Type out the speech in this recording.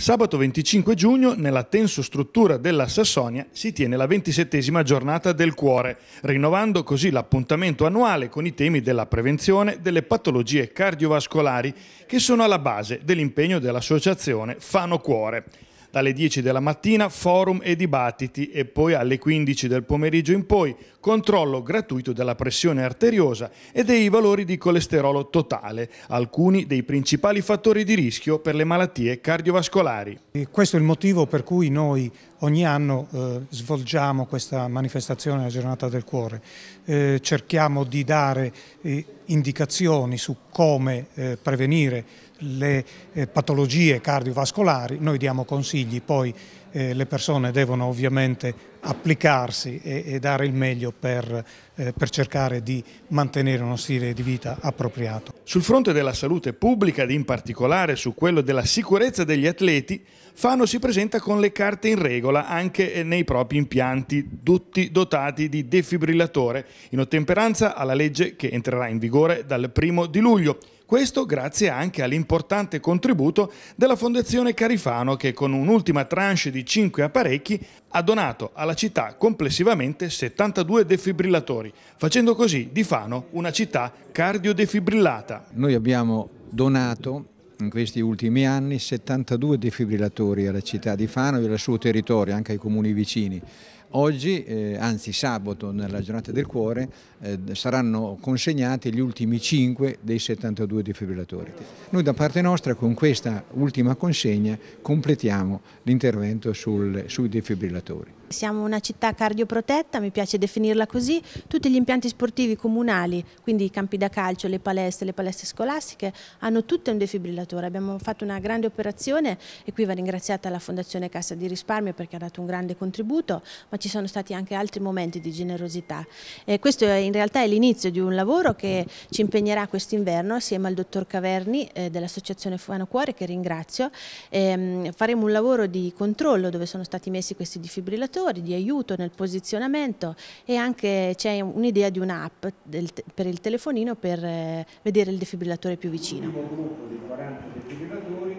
Sabato 25 giugno, nella tenso struttura della Sassonia, si tiene la 27 giornata del cuore, rinnovando così l'appuntamento annuale con i temi della prevenzione delle patologie cardiovascolari, che sono alla base dell'impegno dell'associazione Fano Cuore dalle 10 della mattina forum e dibattiti e poi alle 15 del pomeriggio in poi controllo gratuito della pressione arteriosa e dei valori di colesterolo totale, alcuni dei principali fattori di rischio per le malattie cardiovascolari. E questo è il motivo per cui noi ogni anno eh, svolgiamo questa manifestazione la giornata del cuore. Eh, cerchiamo di dare... Eh, indicazioni su come eh, prevenire le eh, patologie cardiovascolari, noi diamo consigli poi eh, le persone devono ovviamente applicarsi e, e dare il meglio per, eh, per cercare di mantenere uno stile di vita appropriato. Sul fronte della salute pubblica ed in particolare su quello della sicurezza degli atleti, Fano si presenta con le carte in regola anche eh, nei propri impianti, tutti dotati di defibrillatore, in ottemperanza alla legge che entrerà in vigore dal primo di luglio questo grazie anche all'importante contributo della Fondazione Carifano che con un'ultima tranche di 5 apparecchi ha donato alla città complessivamente 72 defibrillatori, facendo così di Fano una città cardiodefibrillata. Noi abbiamo donato in questi ultimi anni 72 defibrillatori alla città di Fano e al suo territorio, anche ai comuni vicini. Oggi, eh, anzi sabato, nella giornata del cuore, eh, saranno consegnati gli ultimi 5 dei 72 defibrillatori. Noi da parte nostra con questa ultima consegna completiamo l'intervento sui defibrillatori siamo una città cardioprotetta, mi piace definirla così, tutti gli impianti sportivi comunali, quindi i campi da calcio, le palestre, le palestre scolastiche, hanno tutte un defibrillatore. Abbiamo fatto una grande operazione e qui va ringraziata la Fondazione Cassa di Risparmio perché ha dato un grande contributo, ma ci sono stati anche altri momenti di generosità. E questo in realtà è l'inizio di un lavoro che ci impegnerà quest'inverno assieme al dottor Caverni eh, dell'Associazione Fuano Cuore, che ringrazio. Ehm, faremo un lavoro di controllo dove sono stati messi questi defibrillatori fornitori di aiuto nel posizionamento e anche c'è un'idea di un'app per il telefonino per eh, vedere il defibrillatore più vicino. Un gruppo di 40 defibrillatori